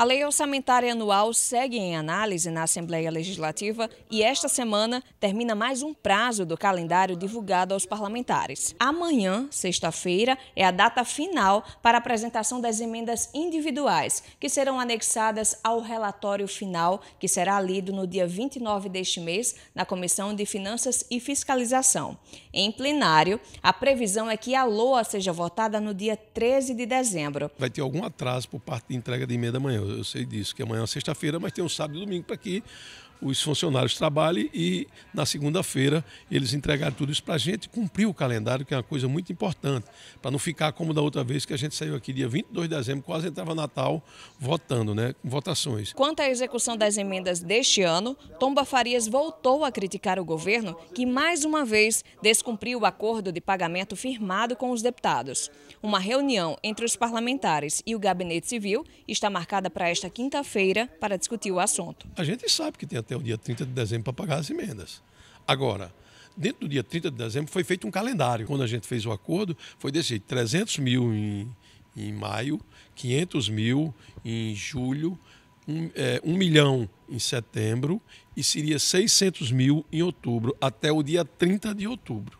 A Lei Orçamentária Anual segue em análise na Assembleia Legislativa e esta semana termina mais um prazo do calendário divulgado aos parlamentares. Amanhã, sexta-feira, é a data final para a apresentação das emendas individuais, que serão anexadas ao relatório final, que será lido no dia 29 deste mês na Comissão de Finanças e Fiscalização. Em plenário, a previsão é que a LOA seja votada no dia 13 de dezembro. Vai ter algum atraso por parte de entrega de emenda amanhã eu sei disso, que amanhã é sexta-feira, mas tem um sábado e domingo para que os funcionários trabalhem e na segunda-feira eles entregaram tudo isso para a gente cumprir o calendário, que é uma coisa muito importante, para não ficar como da outra vez que a gente saiu aqui dia 22 de dezembro, quase entrava Natal votando, né, com votações. Quanto à execução das emendas deste ano, Tomba Farias voltou a criticar o governo que mais uma vez descumpriu o acordo de pagamento firmado com os deputados. Uma reunião entre os parlamentares e o gabinete civil está marcada para esta quinta-feira para discutir o assunto. A gente sabe que tem até o dia 30 de dezembro para pagar as emendas. Agora, dentro do dia 30 de dezembro foi feito um calendário. Quando a gente fez o acordo, foi desse jeito, 300 mil em, em maio, 500 mil em julho, um, é, 1 milhão em setembro e seria 600 mil em outubro, até o dia 30 de outubro.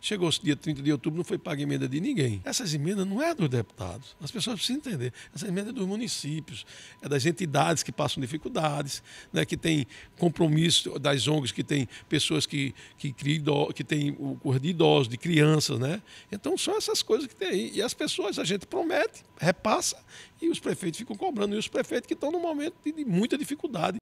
Chegou o dia 30 de outubro, não foi paga emenda de ninguém. Essas emendas não é dos deputados. As pessoas precisam entender. Essa emenda é dos municípios, é das entidades que passam dificuldades, né, que tem compromisso das ONGs, que tem pessoas que, que, criam, que tem o curso de idosos, de crianças. Né? Então são essas coisas que tem aí. E as pessoas, a gente promete, repassa, e os prefeitos ficam cobrando. E os prefeitos que estão num momento de, de muita dificuldade.